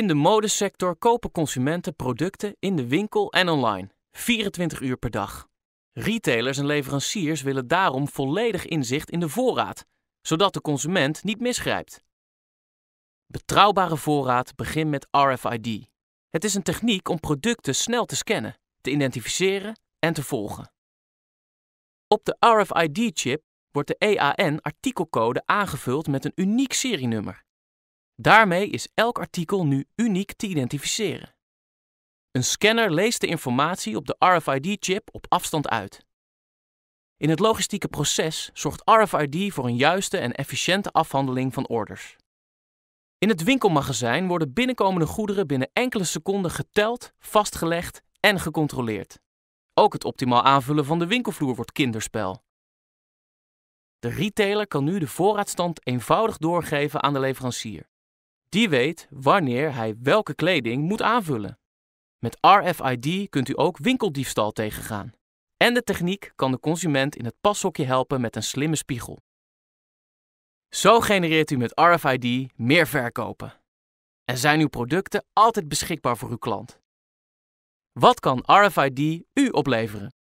In de modesector kopen consumenten producten in de winkel en online, 24 uur per dag. Retailers en leveranciers willen daarom volledig inzicht in de voorraad, zodat de consument niet misgrijpt. Betrouwbare voorraad begint met RFID. Het is een techniek om producten snel te scannen, te identificeren en te volgen. Op de RFID-chip wordt de EAN-artikelcode aangevuld met een uniek serienummer. Daarmee is elk artikel nu uniek te identificeren. Een scanner leest de informatie op de RFID-chip op afstand uit. In het logistieke proces zorgt RFID voor een juiste en efficiënte afhandeling van orders. In het winkelmagazijn worden binnenkomende goederen binnen enkele seconden geteld, vastgelegd en gecontroleerd. Ook het optimaal aanvullen van de winkelvloer wordt kinderspel. De retailer kan nu de voorraadstand eenvoudig doorgeven aan de leverancier. Die weet wanneer hij welke kleding moet aanvullen. Met RFID kunt u ook winkeldiefstal tegengaan. En de techniek kan de consument in het pashokje helpen met een slimme spiegel. Zo genereert u met RFID meer verkopen. En zijn uw producten altijd beschikbaar voor uw klant? Wat kan RFID u opleveren?